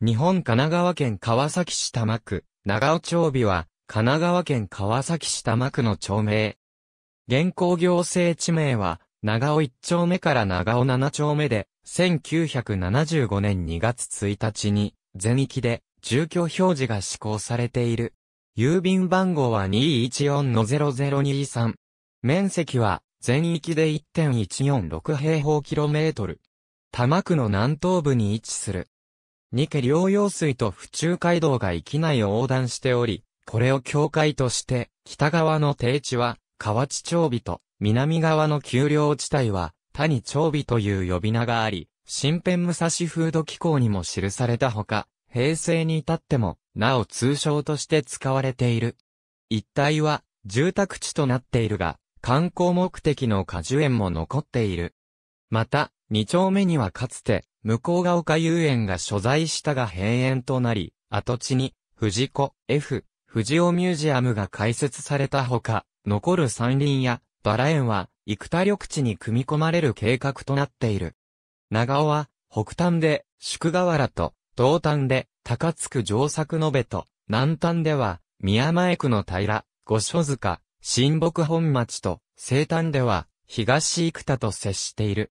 日本神奈川県川崎市多摩区、長尾町尾は、神奈川県川崎市多摩区の町名。現行行政地名は、長尾1丁目から長尾7丁目で、1975年2月1日に、全域で、住居表示が施行されている。郵便番号は214-0023。面積は、全域で1.146平方キロメートル。多摩区の南東部に位置する。二家両用水と府中街道が域内を横断しており、これを境界として、北側の低地は、河内町尾と、南側の丘陵地帯は、谷町尾という呼び名があり、新編武蔵風土機構にも記されたほか、平成に至っても、なお通称として使われている。一帯は、住宅地となっているが、観光目的の果樹園も残っている。また、二丁目にはかつて、向ヶ丘遊園が所在したが閉園となり、跡地に、藤子、F、藤尾ミュージアムが開設されたほか、残る山林や、バラ園は、幾多緑地に組み込まれる計画となっている。長尾は、北端で、宿河原と、東端で、高津区上作延べと、南端では、宮前区の平、五所塚、新木本町と、西端では、東生田と接している。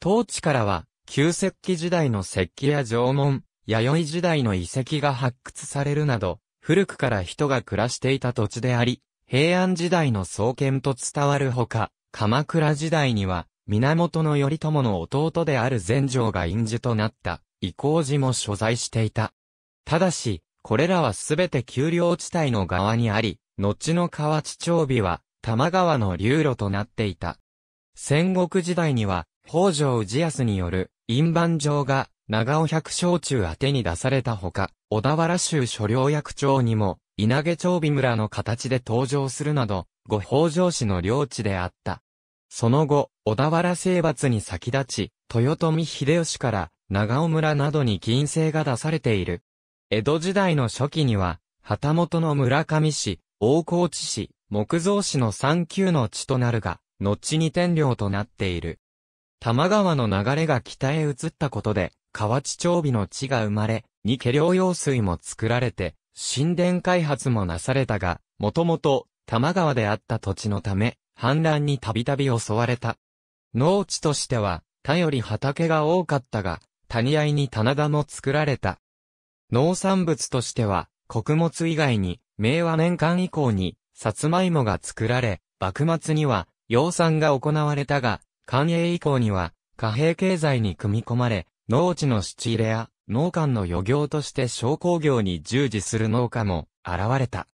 当地からは、旧石器時代の石器や縄文、弥生時代の遺跡が発掘されるなど、古くから人が暮らしていた土地であり、平安時代の創建と伝わるほか、鎌倉時代には、源頼朝の弟である禅城が院寺となった、遺構寺も所在していた。ただし、これらはすべて丘陵地帯の側にあり、後の河内町尾は、多摩川の流路となっていた。戦国時代には、北条氏康による、印判状が、長尾百姓中宛てに出されたほか、小田原州所領役長にも、稲毛町美村の形で登場するなど、ご北条氏の領地であった。その後、小田原征伐に先立ち、豊臣秀吉から長尾村などに金星が出されている。江戸時代の初期には、旗本の村上市、大河内市、木造市の三級の地となるが、後に天領となっている。多摩川の流れが北へ移ったことで、河内町尾の地が生まれ、に家量用水も作られて、神殿開発もなされたが、もともと、多摩川であった土地のため、氾濫にたびたび襲われた。農地としては、他より畑が多かったが、谷合に棚田も作られた。農産物としては、穀物以外に、明和年間以降に、さつまいもが作られ、幕末には、養蚕が行われたが、官営以降には、貨幣経済に組み込まれ、農地の質入れや、農間の漁業として商工業に従事する農家も現れた。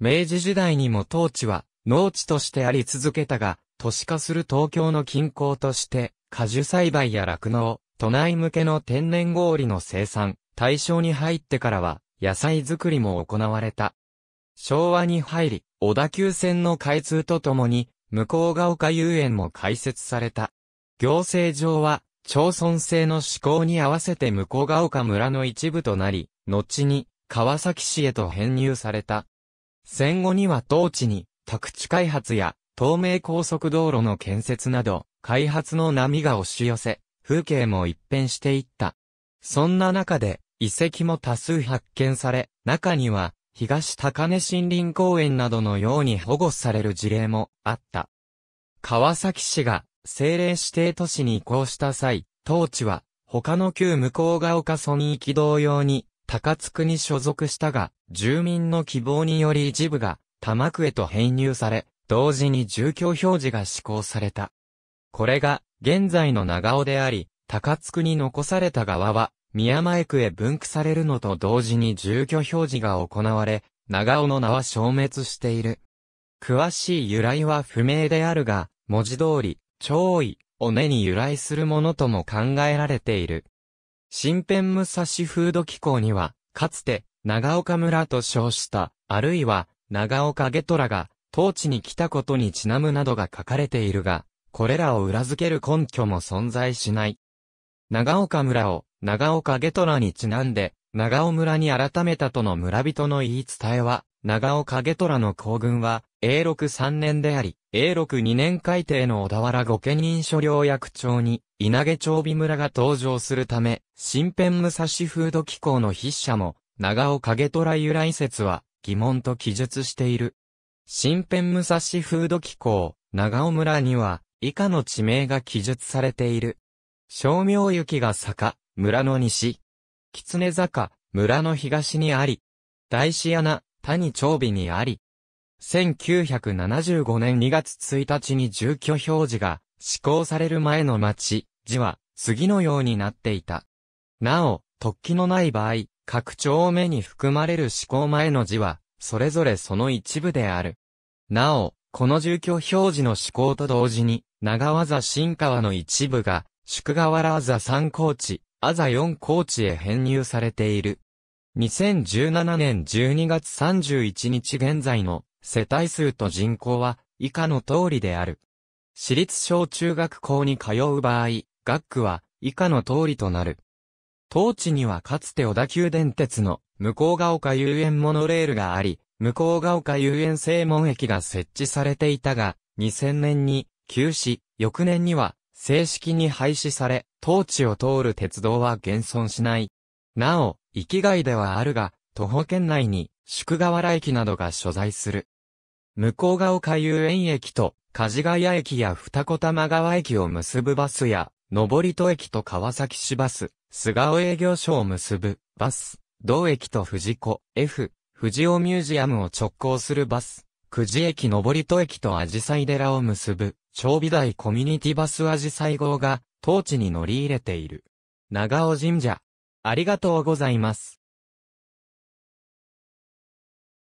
明治時代にも当地は農地としてあり続けたが、都市化する東京の近郊として、果樹栽培や酪農、都内向けの天然氷の生産、対象に入ってからは、野菜作りも行われた。昭和に入り、小田急線の開通とともに、向こうが丘遊園も開設された。行政上は、町村制の施行に合わせて向こうが丘村の一部となり、後に、川崎市へと編入された。戦後には当地に、宅地開発や、東名高速道路の建設など、開発の波が押し寄せ、風景も一変していった。そんな中で、遺跡も多数発見され、中には、東高根森林公園などのように保護される事例もあった。川崎市が政令指定都市に移行した際、当地は他の旧向こ丘ソニー軌道用に高津区に所属したが、住民の希望により一部が多摩区へと編入され、同時に住居表示が施行された。これが現在の長尾であり、高津区に残された側は宮前区へ分区されるのと同時に住居表示が行われ、長尾の名は消滅している。詳しい由来は不明であるが、文字通り、超位、尾根に由来するものとも考えられている。新編武蔵風土機構には、かつて、長岡村と称した、あるいは、長岡ゲトラが、当地に来たことにちなむなどが書かれているが、これらを裏付ける根拠も存在しない。長岡村を、長尾景虎にちなんで、長尾村に改めたとの村人の言い伝えは、長尾影虎の行軍は、永禄3年であり、永禄2年改定の小田原御家人所領役長に、稲毛町尾村が登場するため、新編武蔵風土機構の筆者も、長尾影虎由来説は、疑問と記述している。新編武蔵風土機構、長尾村には、以下の地名が記述されている。小明雪が坂、村の西、狐坂、村の東にあり、大師穴、谷長尾にあり、1975年2月1日に住居表示が施行される前の町、字は次のようになっていた。なお、突起のない場合、各丁目に含まれる施行前の字は、それぞれその一部である。なお、この住居表示の施行と同時に、長和座新川の一部が、宿河原座三高地、アザ4高地へ編入されている。2017年12月31日現在の世帯数と人口は以下の通りである。私立小中学校に通う場合、学区は以下の通りとなる。当地にはかつて小田急電鉄の向こうが丘遊園モノレールがあり、向こうが丘遊園正門駅が設置されていたが、2000年に休止、翌年には正式に廃止され、当地を通る鉄道は現存しない。なお、域外ではあるが、徒歩圏内に、宿河原駅などが所在する。向こうが丘遊園駅と、梶ヶ谷駅や二子玉川駅を結ぶバスや、上戸駅と川崎市バス、菅尾営業所を結ぶ、バス、同駅と藤子、F、藤尾ミュージアムを直行するバス、久慈駅上戸駅と紫陽花寺を結ぶ、調尾台コミュニティバスアジサイ号が、当地に乗り入れている。長尾神社。ありがとうございます。